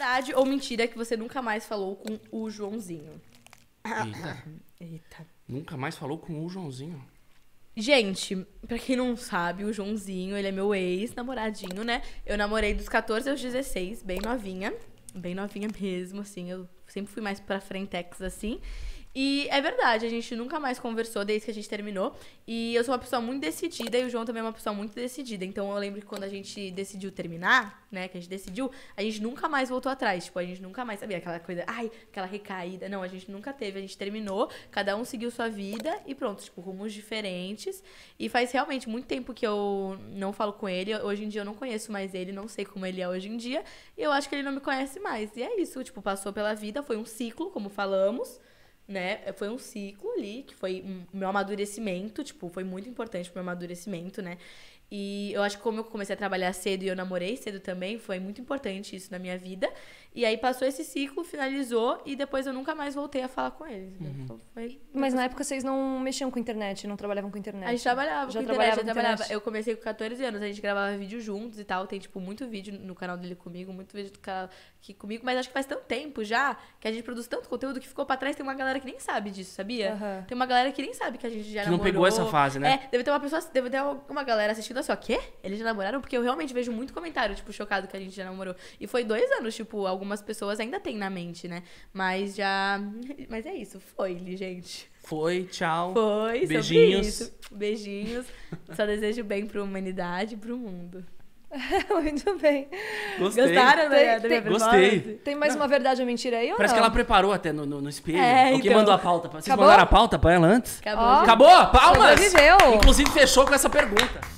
Verdade ou mentira que você nunca mais falou com o Joãozinho? Eita. Ah, eita. Nunca mais falou com o Joãozinho. Gente, pra quem não sabe, o Joãozinho, ele é meu ex-namoradinho, né? Eu namorei dos 14 aos 16, bem novinha. Bem novinha mesmo, assim. Eu sempre fui mais pra frentex, assim. E é verdade, a gente nunca mais conversou desde que a gente terminou. E eu sou uma pessoa muito decidida e o João também é uma pessoa muito decidida. Então eu lembro que quando a gente decidiu terminar, né, que a gente decidiu, a gente nunca mais voltou atrás. Tipo, a gente nunca mais sabia aquela coisa, ai, aquela recaída. Não, a gente nunca teve. A gente terminou, cada um seguiu sua vida e pronto, tipo, rumos diferentes. E faz realmente muito tempo que eu não falo com ele. Hoje em dia eu não conheço mais ele, não sei como ele é hoje em dia. E eu acho que ele não me conhece mais. E é isso, tipo, passou pela vida, foi um ciclo, como falamos né? Foi um ciclo ali, que foi um meu amadurecimento, tipo, foi muito importante pro meu amadurecimento, né? E eu acho que como eu comecei a trabalhar cedo e eu namorei cedo também, foi muito importante isso na minha vida. E aí passou esse ciclo, finalizou e depois eu nunca mais voltei a falar com eles. Então, uhum. Mas na época vocês não mexiam com internet, não trabalhavam com internet? A gente trabalhava já com trabalhava internet, já trabalhava. Internet. Eu comecei com 14 anos, a gente gravava vídeo juntos e tal. Tem, tipo, muito vídeo no canal dele comigo, muito vídeo do canal aqui comigo. Mas acho que faz tanto tempo já que a gente produz tanto conteúdo que ficou pra trás. Tem uma galera que nem sabe disso, sabia? Uhum. Tem uma galera que nem sabe que a gente já que namorou. não pegou essa fase, né? É, deve ter uma pessoa, deve ter uma galera assistindo ficou assim, ó, quê? Eles já namoraram? Porque eu realmente vejo muito comentário, tipo, chocado que a gente já namorou. E foi dois anos, tipo, algumas pessoas ainda têm na mente, né? Mas já. Mas é isso, foi, gente. Foi, tchau. Foi, beijinhos. Beijinhos. Só desejo bem pra humanidade e pro mundo. Muito bem. Gostei. Gostaram né? tem, Gostei. Tem mais Não. uma verdade ou mentira aí? Ou Parece não? que ela preparou até no, no, no espelho. É, que então. mandou a pauta. Pra... Vocês Acabou? mandaram a pauta pra ela antes? Acabou. Acabou? Palmas! Inclusive fechou com essa pergunta.